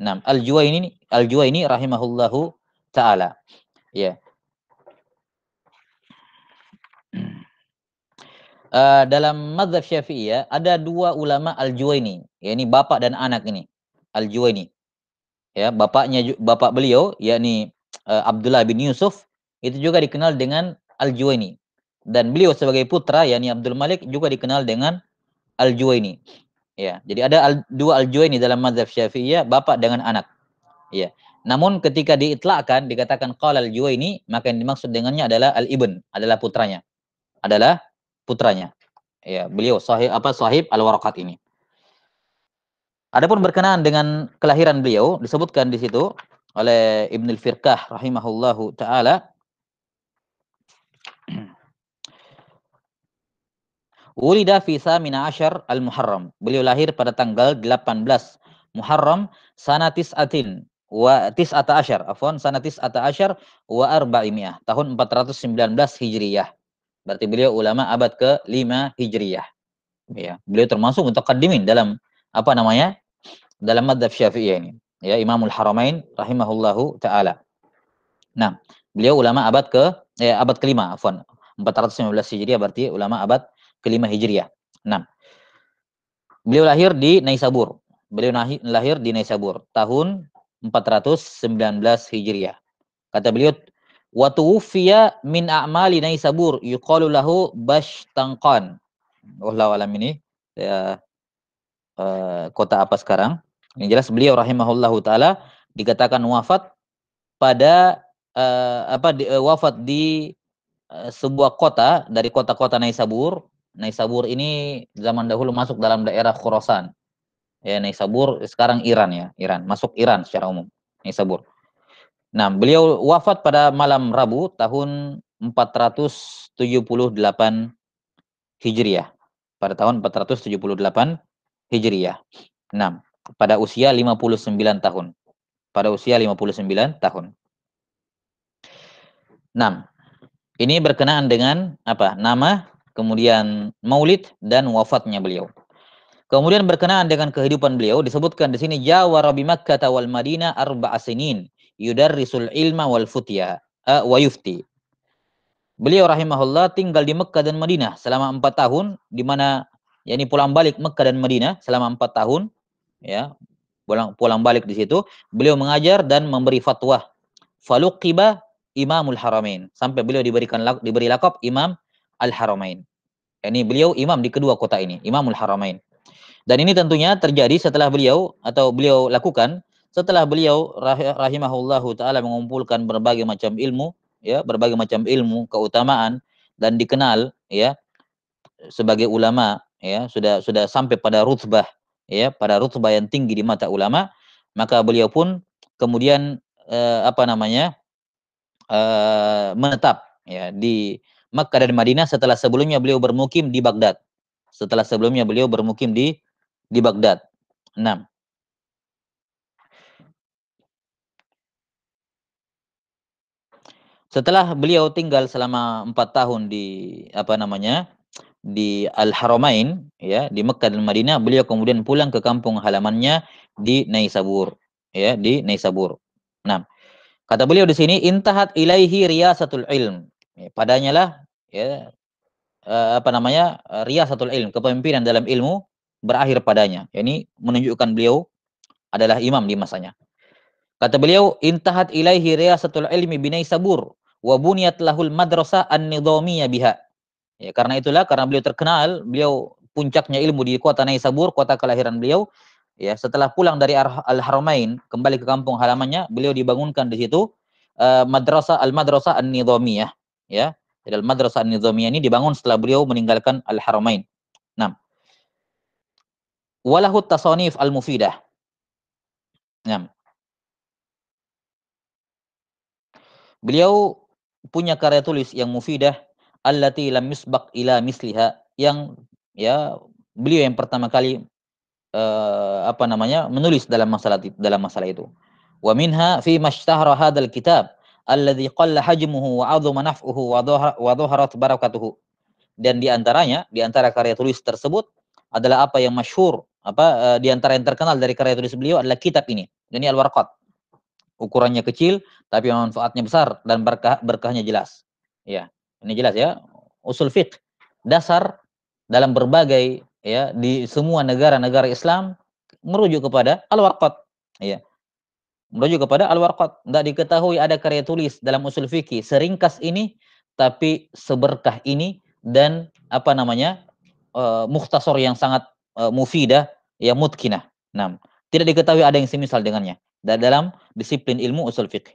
Nah, al ini al ini rahimahullahu taala. Ya. Yeah. Uh, dalam mazhab Syafi'i ya, ada dua ulama al ini. yakni bapak dan anak ini. al ini. Ya, bapaknya bapak beliau yakni uh, Abdullah bin Yusuf itu juga dikenal dengan al juwa ini. Dan beliau sebagai putra yakni Abdul Malik juga dikenal dengan Al-Juwaini. Ya, jadi ada al, dua Al-Juwaini dalam mazhab Syafi'iyah, bapak dengan anak. Ya. Namun ketika diitlakkan dikatakan qala Al-Juwaini, maka yang dimaksud dengannya adalah Al-Ibn, adalah putranya. Adalah putranya. Ya, beliau sahih apa sahib Al-Waraqat ini. Adapun berkenaan dengan kelahiran beliau disebutkan di situ oleh Al Firkah rahimahullahu taala Ulida Fisa Mina Ashar Al-Muharram. Beliau lahir pada tanggal 18 Muharram Sanatis Atin wa tis'ata asyar afwan sanatis ata asyar wa arba'imiyah tahun 419 Hijriyah. Berarti beliau ulama abad ke-5 Hijriyah. Ya, beliau termasuk untuk kadimin dalam apa namanya? dalam madhab Syafi'iyah ini. Ya, Imamul Haramain rahimahullahu taala. Nah, beliau ulama abad ke eh, abad ke-5 afwan. 419 Hijriah berarti ulama abad kelima Hijriah. 6. Beliau lahir di Naisabur. Beliau lahir di Naisabur tahun 419 Hijriah. Kata beliau, "Wa tuwfiya min a'mali Naisabur yuqalu lahu Bashtanqan." Wallahu alam ini ya, uh, kota apa sekarang? Yang jelas beliau rahimahullahu taala dikatakan wafat pada uh, apa di, uh, wafat di uh, sebuah kota dari kota-kota Naisabur Naisabur ini zaman dahulu masuk dalam daerah Khurasan. Ya, Naisabur sekarang Iran ya, Iran, masuk Iran secara umum, Naisabur. Nah, beliau wafat pada malam Rabu tahun 478 Hijriah. Pada tahun 478 Hijriah. Nah, pada usia 59 tahun. Pada usia 59 tahun. 6. Nah, ini berkenaan dengan apa? Nama kemudian maulid dan wafatnya beliau. Kemudian berkenaan dengan kehidupan beliau disebutkan di sini Jawa Rabi Makkah wal Madinah arba'a sinin yudarrisul ilma wal futya uh, wa yufti. Beliau rahimahullah tinggal di Mekkah dan Madinah selama empat tahun di mana yakni pulang balik Mekkah dan Madinah selama empat tahun ya pulang pulang balik di situ beliau mengajar dan memberi fatwa faluqiba imamul haramain sampai beliau diberikan diberi lakab imam Al-Haramain. Ini beliau imam di kedua kota ini, Imamul Haramain. Dan ini tentunya terjadi setelah beliau atau beliau lakukan setelah beliau rah rahimahullahu taala mengumpulkan berbagai macam ilmu, ya, berbagai macam ilmu keutamaan dan dikenal ya sebagai ulama ya sudah sudah sampai pada rutbah ya pada rutbah yang tinggi di mata ulama maka beliau pun kemudian eh, apa namanya eh, menetap ya di Mekah dan Madinah setelah sebelumnya beliau bermukim di Baghdad. Setelah sebelumnya beliau bermukim di di Baghdad. 6. Setelah beliau tinggal selama empat tahun di apa namanya di Al Haramain ya di Mekkah dan Madinah, beliau kemudian pulang ke kampung halamannya di Naisabur ya di Naisabur. Nah, kata beliau di sini intahat ilaihi riyasatul ilm. Ya, padanya lah ya eh, apa namanya eh, riasatul ilm kepemimpinan dalam ilmu berakhir padanya yani menunjukkan beliau adalah imam di masanya kata beliau intahat ilaihi riasatul ilmi binai sabur wa buniyat lahul madrasah an-nizamiyah biha ya karena itulah karena beliau terkenal beliau puncaknya ilmu di kota Naisabur kota kelahiran beliau ya setelah pulang dari Al-Haramain kembali ke kampung halamannya beliau dibangunkan di situ uh, eh, madrasah al-madrasah an-nizamiyah ya. Jadi madrasah nizamiyah ini dibangun setelah beliau meninggalkan Al-Haramain. enam Walahu tasanif al-mufidah. enam Beliau punya karya tulis yang mufidah allati lam yusbaq ila misliha yang ya beliau yang pertama kali uh, apa namanya menulis dalam masalah dalam masalah itu. Wa minha fi mashtahara hadzal kitab alladhi qalla hajmuhu wa azuma naf'uhu wa dhaharat barakatuhu. Dan di antaranya, di antara karya tulis tersebut adalah apa yang masyhur, apa eh, di antara yang terkenal dari karya tulis beliau adalah kitab ini. Ini Al-Warqat. Ukurannya kecil tapi manfaatnya besar dan berkah berkahnya jelas. Ya, ini jelas ya. Usul fiqh dasar dalam berbagai ya di semua negara-negara Islam merujuk kepada Al-Warqat. Ya menuju kepada al-warqat. Tidak diketahui ada karya tulis dalam usul fikih seringkas ini tapi seberkah ini dan apa namanya uh, mukhtasar yang sangat uh, mufidah yang mutkinah. Nah, tidak diketahui ada yang semisal dengannya dalam disiplin ilmu usul fikih.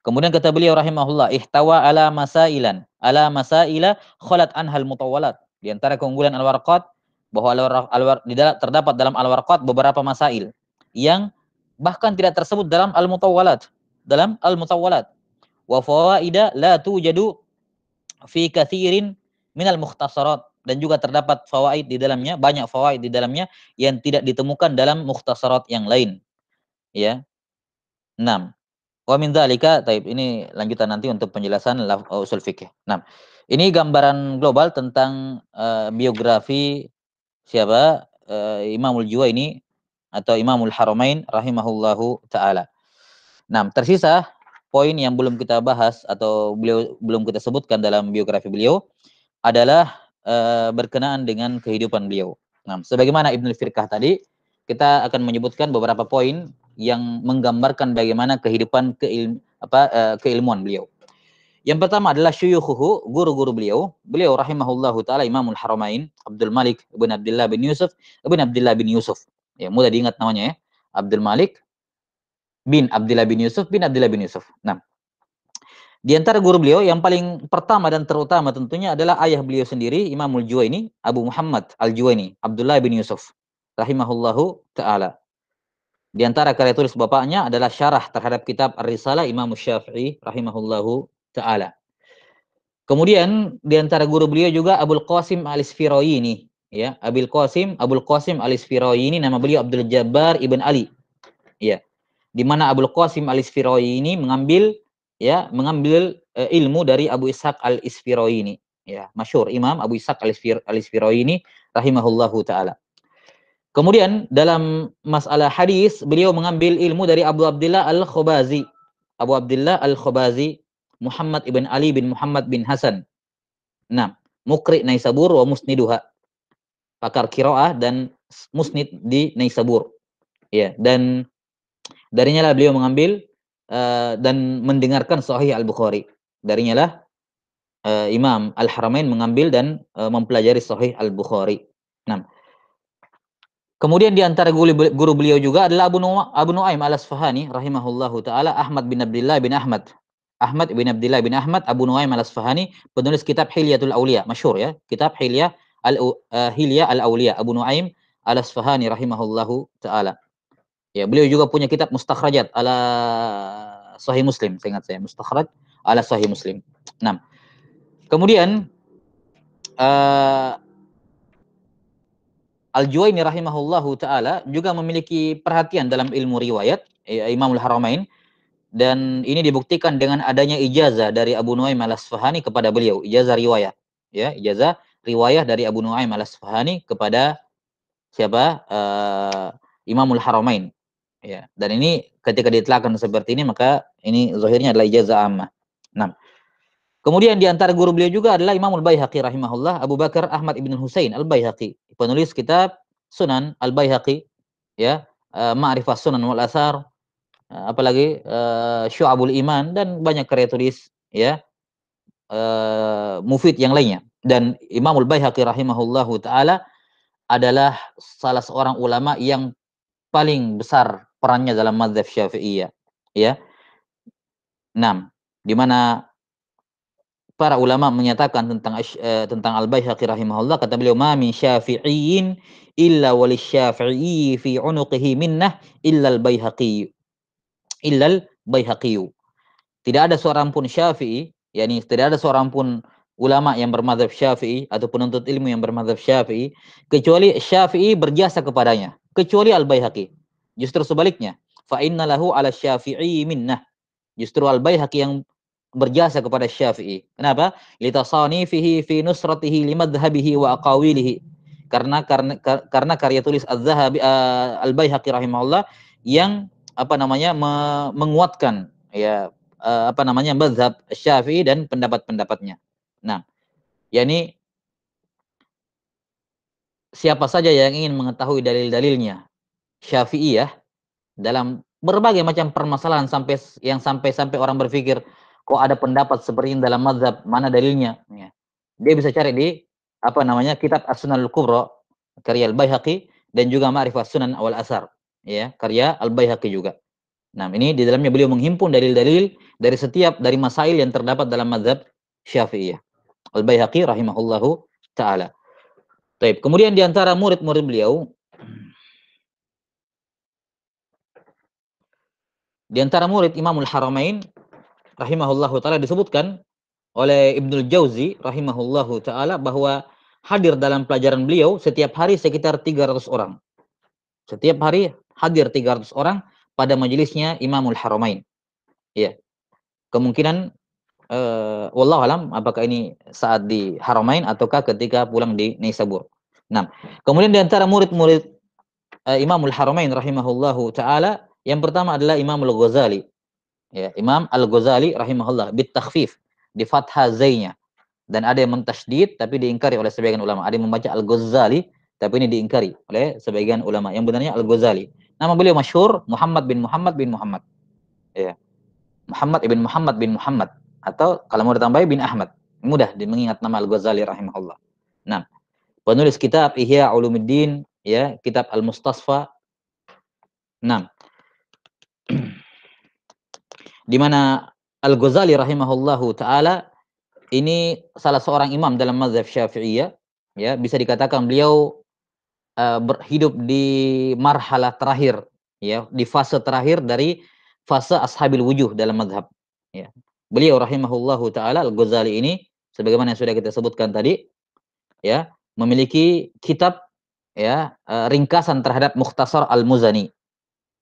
Kemudian kata beliau rahimahullah, ihtawa ala masailan, ala masaila khalat anhal mutawalat. Di antara keunggulan al-warqat bahwa al, -war, al -war, terdapat dalam al-warqat beberapa masail yang bahkan tidak tersebut dalam al-mutawwalat dalam al-mutawwalat wa fawaida la tujadu fi katsirin minal mukhtasarat dan juga terdapat fawaid di dalamnya banyak fawaid di dalamnya yang tidak ditemukan dalam mukhtasarat yang lain ya 6 wa min dzalika taib ini lanjutan nanti untuk penjelasan uh, usul fikih 6 ini gambaran global tentang uh, biografi siapa uh, Imamul Juwa ini atau Imamul Haramain rahimahullahu taala. Nah, tersisa poin yang belum kita bahas atau beliau belum kita sebutkan dalam biografi beliau adalah e, berkenaan dengan kehidupan beliau. Nah, sebagaimana Ibnu Firkah tadi, kita akan menyebutkan beberapa poin yang menggambarkan bagaimana kehidupan keil, apa, e, keilmuan beliau. Yang pertama adalah syuyukhuhu, guru-guru beliau. Beliau rahimahullahu taala Imamul Haramain Abdul Malik bin Abdullah bin Yusuf, bin Abdullah bin Yusuf ya mudah diingat namanya ya. Abdul Malik bin Abdullah bin Yusuf bin Abdullah bin Yusuf. Nah, di antara guru beliau yang paling pertama dan terutama tentunya adalah ayah beliau sendiri Imamul ini Abu Muhammad al ini Abdullah bin Yusuf rahimahullahu taala. Di antara karya tulis bapaknya adalah syarah terhadap kitab Ar-Risalah Imam Syafi'i rahimahullahu taala. Kemudian di antara guru beliau juga Abdul Qasim al ini ya Abil Qasim Abul Qasim Al Isfirawi ini nama beliau Abdul Jabbar ibn Ali ya di mana Abul Qasim Al Isfirawi ini mengambil ya mengambil uh, ilmu dari Abu Ishaq Al Isfirawi ini ya masyhur Imam Abu Ishaq Al, -Isfir, Al Isfirawi ini rahimahullahu taala Kemudian dalam masalah hadis beliau mengambil ilmu dari Abu Abdullah al Khobazi, Abu Abdullah al Khobazi, Muhammad ibn Ali bin Muhammad bin Hasan. Nah, Mukri Naisabur wa Musniduha pakar kiroah dan musnid di Naisabur. Ya, dan darinya lah beliau mengambil uh, dan mendengarkan Sahih Al Bukhari. Darinya lah uh, Imam Al Haramain mengambil dan uh, mempelajari Sahih Al Bukhari. Nah. Kemudian di antara guru, guru beliau juga adalah Abu, Nu'a, Abu Nuaim Al-Asfahani rahimahullahu taala Ahmad bin Abdullah bin Ahmad Ahmad bin Abdullah bin Ahmad Abu Nuaim Al-Asfahani penulis kitab Hilyatul Aulia masyur ya kitab Hilyah al eh, Hilya al Aulia Abu Nuaim al Asfahani rahimahullahu taala. Ya, beliau juga punya kitab Mustakhrajat ala Sahih Muslim, ingat saya Mustakhraj ala Sahih Muslim. 6. Nah, kemudian uh, eh, Al-Juwaini rahimahullahu taala juga memiliki perhatian dalam ilmu riwayat ya, Imamul Haramain dan ini dibuktikan dengan adanya ijazah dari Abu Nuaim Al-Asfahani kepada beliau, ijazah riwayat, ya, ijazah riwayah dari Abu Nuaim al-Asfahani kepada siapa? Uh, Imamul Haramain. Ya, dan ini ketika ditelakkan seperti ini maka ini zahirnya adalah ijazah amma. Nah. Kemudian di antara guru beliau juga adalah Imamul Baihaqi rahimahullah Abu Bakar Ahmad Ibn Husain Al-Baihaqi, penulis kitab Sunan Al-Baihaqi ya, eh, Ma'rifah Sunan wal Asar eh, apalagi uh, Syu'abul Iman dan banyak karya tulis ya. Uh, mufid yang lainnya dan Imamul Baihaqi rahimahullahu taala adalah salah seorang ulama yang paling besar perannya dalam mazhab Syafi'iyah ya. 6. Di mana para ulama menyatakan tentang uh, tentang Al Baihaqi rahimahullah kata beliau ma min syafi'iyyin illa wal syafi'i fi unuqihi minnah illa al Baihaqi illa al Baihaqi. Tidak ada seorang pun Syafi'i yakni tidak ada seorang pun ulama yang bermadhab syafi'i atau penuntut ilmu yang bermadhab syafi'i kecuali syafi'i berjasa kepadanya kecuali al-baihaqi justru sebaliknya fa lahu ala syafi'i minnah justru al-baihaqi yang berjasa kepada syafi'i kenapa fihi fi nusratihi limadhhabihi wa aqawilihi karena karena karena karya tulis az-zahabi uh, al-baihaqi rahimahullah yang apa namanya me menguatkan ya uh, apa namanya mazhab syafi'i dan pendapat-pendapatnya Nah, yakni siapa saja yang ingin mengetahui dalil-dalilnya Syafi'iyah dalam berbagai macam permasalahan sampai yang sampai sampai orang berpikir kok ada pendapat seperti ini dalam mazhab mana dalilnya ya. dia bisa cari di apa namanya kitab As-Sunan Al-Kubra karya Al-Baihaqi dan juga Ma'rifah Sunan Awal Asar ya karya Al-Baihaqi juga nah ini di dalamnya beliau menghimpun dalil-dalil dari setiap dari masail yang terdapat dalam mazhab Syafi'iyah Al-Baihaqi rahimahullahu taala. Taib. Kemudian di antara murid-murid beliau di antara murid Imamul Haramain rahimahullahu taala disebutkan oleh Ibnul Jauzi rahimahullahu taala bahwa hadir dalam pelajaran beliau setiap hari sekitar 300 orang. Setiap hari hadir 300 orang pada majelisnya Imamul Haramain. Ya. Kemungkinan uh, wallahu alam apakah ini saat di Haramain ataukah ketika pulang di Naisabur. Nah, kemudian di antara murid-murid uh, Imamul Haramain rahimahullahu taala yang pertama adalah Imam Al-Ghazali. Ya, Imam Al-Ghazali rahimahullah bit takhfif di fathah zainya. Dan ada yang mentasdid tapi diingkari oleh sebagian ulama. Ada yang membaca Al-Ghazali tapi ini diingkari oleh sebagian ulama. Yang benarnya Al-Ghazali. Nama beliau masyhur Muhammad bin Muhammad bin Muhammad. Ya. Muhammad ibn Muhammad bin Muhammad atau kalau mau ditambahi bin Ahmad. Mudah mengingat nama Al-Ghazali rahimahullah. Nah, penulis kitab Ihya Ulumuddin ya, kitab Al-Mustasfa. Nah, di mana Al-Ghazali rahimahullahu taala ini salah seorang imam dalam mazhab Syafi'iyah ya, bisa dikatakan beliau eh, berhidup di marhalah terakhir ya, di fase terakhir dari fase ashabil wujuh dalam mazhab ya beliau rahimahullahu taala Al-Ghazali ini sebagaimana yang sudah kita sebutkan tadi ya memiliki kitab ya eh, ringkasan terhadap Mukhtasar Al-Muzani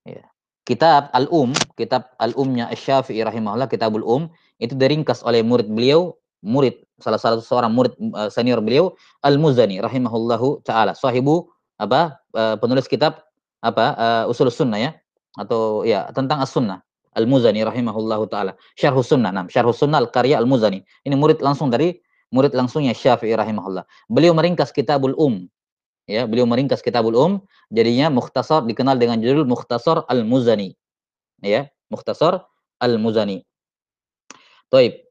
ya. kitab Al-Um kitab Al-Umnya Asy-Syafi'i rahimahullah Kitabul Um itu diringkas oleh murid beliau murid salah satu seorang murid eh, senior beliau Al-Muzani rahimahullahu taala sahibu apa eh, penulis kitab apa usul sunnah ya atau ya tentang as-sunnah Al-Muzani rahimahullahu taala. Syarhus Sunnah. Nah, Syarhus Sunnah al-Karya Al-Muzani. Ini murid langsung dari murid langsungnya Syafi'i rahimahullah. Beliau meringkas Kitabul Um. Ya, beliau meringkas Kitabul Um, jadinya Mukhtasar dikenal dengan judul Mukhtasar Al-Muzani. Ya, Mukhtasar Al-Muzani. Baik.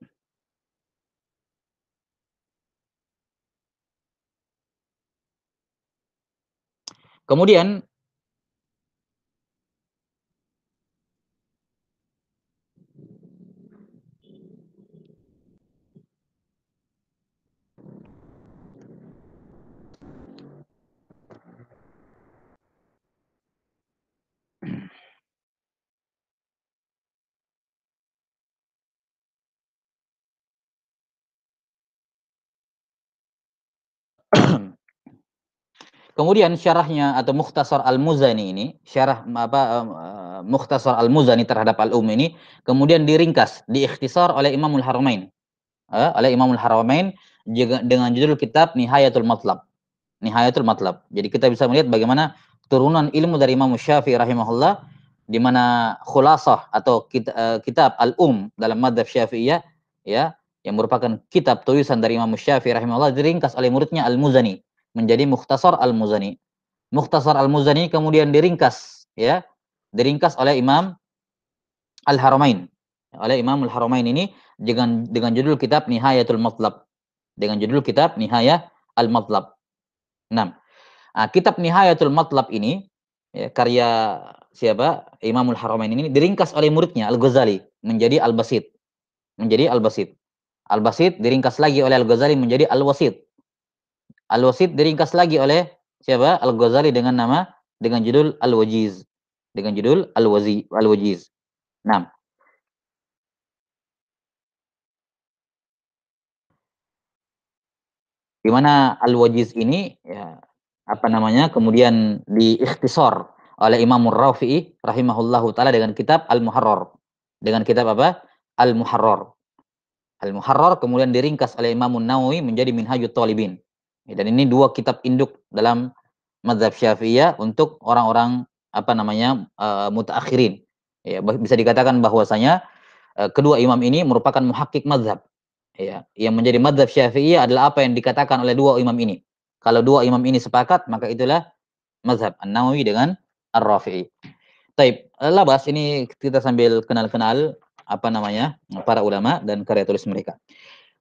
Kemudian Kemudian syarahnya atau Mukhtasar Al-Muzani ini, syarah apa uh, Mukhtasar Al-Muzani terhadap Al-Um ini kemudian diringkas, diikhtisar oleh Imamul Haramain. Uh, oleh Imamul Haramain dengan judul kitab Nihayatul Matlab. Nihayatul Matlab. Jadi kita bisa melihat bagaimana turunan ilmu dari Imam Syafi'i rahimahullah di mana khulasah atau eh, kitab Al-Um dalam madhab Syafi'iyah ya yang merupakan kitab tulisan dari Imam Syafi'i rahimahullah diringkas oleh muridnya Al-Muzani menjadi Mukhtasar Al-Muzani. Mukhtasar Al-Muzani kemudian diringkas ya, diringkas oleh Imam Al-Haramain. Oleh Imam Al-Haramain ini dengan dengan judul kitab Nihayatul Matlab. Dengan judul kitab Nihayah Al-Matlab. 6. Nah, ah, kitab Nihayatul Matlab ini ya, karya siapa? Imam al Haramain ini diringkas oleh muridnya Al-Ghazali menjadi Al-Basit. Menjadi Al-Basit. Al-Basit diringkas lagi oleh Al-Ghazali menjadi Al-Wasit Al-Wasit diringkas lagi oleh siapa? Al-Ghazali dengan nama dengan judul Al-Wajiz. Dengan judul Al-Wazi Al-Wajiz. Nah. Di mana Al-Wajiz ini ya apa namanya? kemudian diikhtisar oleh Imam Rafi'i rahimahullahu taala dengan kitab Al-Muharrar. Dengan kitab apa? Al-Muharrar. Al-Muharrar kemudian diringkas oleh Imam Nawawi menjadi Minhajut Talibin Ya, dan ini dua kitab induk dalam mazhab Syafi'iyah untuk orang-orang apa namanya uh, eh, mutakhirin. Ya, bisa dikatakan bahwasanya uh, kedua imam ini merupakan muhakkik mazhab. Ya, yang menjadi mazhab Syafi'iyah adalah apa yang dikatakan oleh dua imam ini. Kalau dua imam ini sepakat, maka itulah mazhab An-Nawawi dengan Ar-Rafi'i. Taib, eh, labas ini kita sambil kenal-kenal apa namanya para ulama dan karya tulis mereka.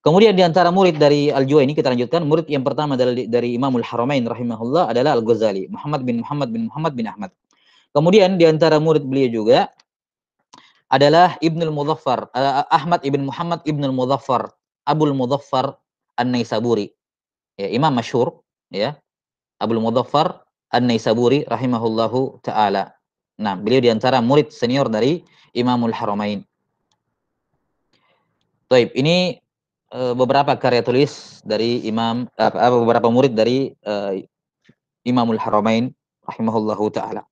Kemudian di antara murid dari al ini kita lanjutkan, murid yang pertama dari, dari Imamul Haramain rahimahullah adalah Al-Ghazali, Muhammad bin Muhammad bin Muhammad bin Ahmad. Kemudian di antara murid beliau juga adalah Ibnul Mudhaffar, uh, eh, Ahmad ibn Muhammad Ibnul Mudhaffar, Abul Mudhaffar An-Naisaburi. Ya, imam masyhur ya. Abul Mudhaffar An-Naisaburi rahimahullahu taala. Nah, beliau di antara murid senior dari Imamul Haramain. Taib, ini Eh, beberapa karya tulis dari Imam eh, apa beberapa murid dari uh, Imamul Haramain rahimahullahu taala.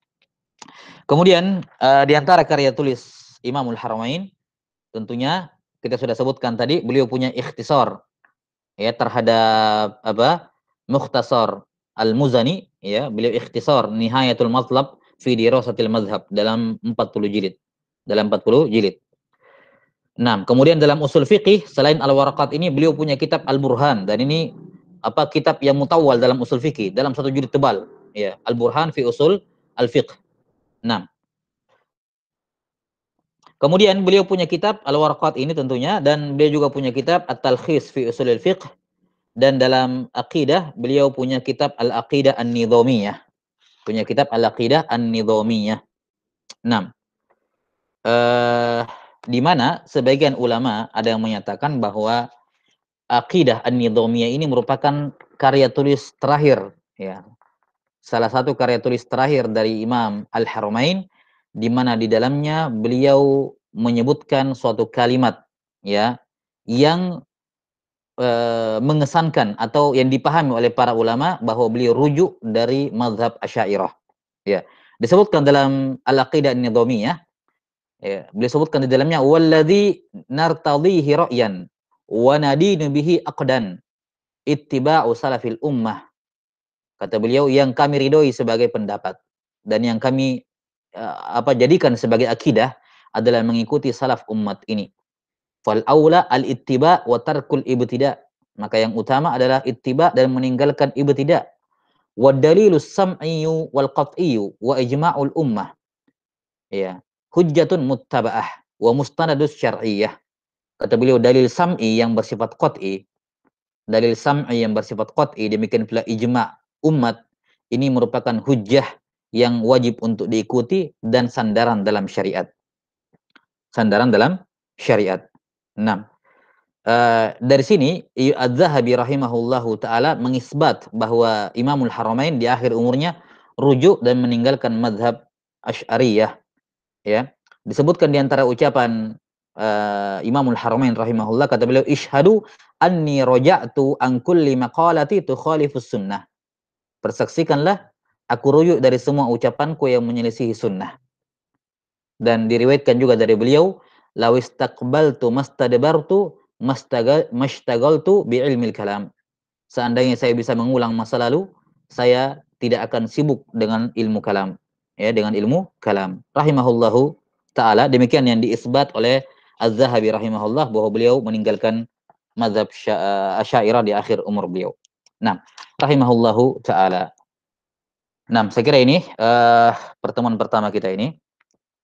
Kemudian uh, di antara karya tulis Imamul Haramain tentunya kita sudah sebutkan tadi beliau punya ikhtisar ya terhadap apa? Mukhtasar Al-Muzani ya, beliau ikhtisar Nihayatul Matlab fi Dirasatil Mazhab dalam 40 jilid. Dalam 40 jilid. Nah, kemudian dalam usul fikih selain al warakat ini beliau punya kitab al-burhan dan ini apa kitab yang mutawal dalam usul fikih dalam satu jilid tebal ya al-burhan fi usul al-fiqh. Nah. Kemudian beliau punya kitab al warakat ini tentunya dan beliau juga punya kitab at-talkhis fi usul al-fiqh dan dalam akidah beliau punya kitab al-aqidah an nizomiyah Punya kitab al-aqidah an nizomiyah Nah. Eh, uh, di mana sebagian ulama ada yang menyatakan bahwa akidah an-nidhamiyah ini merupakan karya tulis terakhir ya. Salah satu karya tulis terakhir dari Imam Al-Haramain di mana di dalamnya beliau menyebutkan suatu kalimat ya yang e, mengesankan atau yang dipahami oleh para ulama bahwa beliau rujuk dari mazhab Asy'ariyah. Ya. Disebutkan dalam Al-Aqidah an-Nidhamiyah Ya, beliau sebutkan di dalamnya walladzi nartadhihi ra'yan wa nadinu bihi aqdan ittiba'u salafil ummah. Kata beliau yang kami ridhoi sebagai pendapat dan yang kami eh, apa jadikan sebagai akidah adalah mengikuti salaf umat ini. Fal aula al ittiba wa tarkul ibtida. Maka yang utama adalah ittiba dan meninggalkan ibtida. Wa dalilus sam'iyyu wal qat'i wa ijma'ul ummah. Ya, hujjatun muttaba'ah wa mustanadus syar'iyah. Kata beliau dalil sam'i yang bersifat qat'i, dalil sam'i yang bersifat qat'i demikian pula ijma' umat ini merupakan hujjah yang wajib untuk diikuti dan sandaran dalam syariat. Sandaran dalam syariat. 6. Uh, nah, eh, dari sini Az-Zahabi rahimahullahu taala mengisbat bahwa Imamul Haramain di akhir umurnya rujuk dan meninggalkan mazhab Asy'ariyah ya disebutkan di antara ucapan uh, Imamul Haramain rahimahullah kata beliau isyhadu anni raja'tu an kulli maqalati tukhalifus sunnah persaksikanlah aku rujuk dari semua ucapanku yang menyelisihi sunnah dan diriwayatkan juga dari beliau istaqbaltu mastadbartu mastagaltu bi ilmil kalam seandainya saya bisa mengulang masa lalu saya tidak akan sibuk dengan ilmu kalam ya dengan ilmu kalam rahimahullahu taala demikian yang diisbat oleh Az-Zahabi rahimahullah bahwa beliau meninggalkan mazhab eh, Asy'ariyah di akhir umur beliau. Nah, rahimahullahu taala. Nah, saya kira ini uh, pertemuan pertama kita ini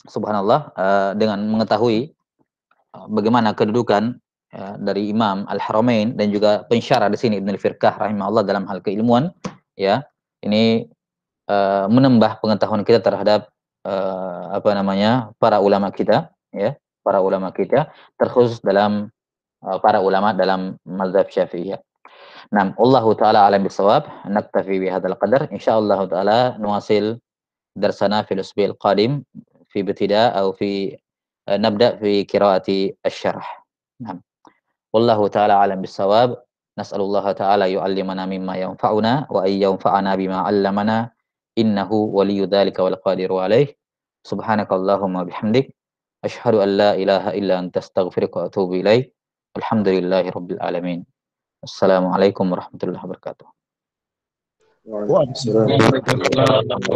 subhanallah uh, dengan mengetahui bagaimana kedudukan uh, dari Imam Al-Haramain dan juga pensyarah di sini Ibnu Firkah rahimahullah dalam hal keilmuan ya. Ini Eh, menambah pengetahuan kita terhadap uh, apa namanya para ulama kita ya para ulama kita terkhusus dalam uh, para ulama dalam mazhab ya. Nam Allah taala alam bisawab naktafi bi hadzal qadar insyaallah taala nuasil darsana fil usbil qadim fi betida atau fi نبدأ في قراءة الشرح نعم والله تعالى أعلم بالصواب نسأل الله تعالى يعلمنا مما ينفعنا وأن ينفعنا بما علمنا إنه ولي ذلك والقادر عليه سبحانك اللهم وبحمدك أشهد أن لا إله إلا أن تستغفرك وأتوب إليك الحمد لله رب العالمين السلام عليكم ورحمة الله وبركاته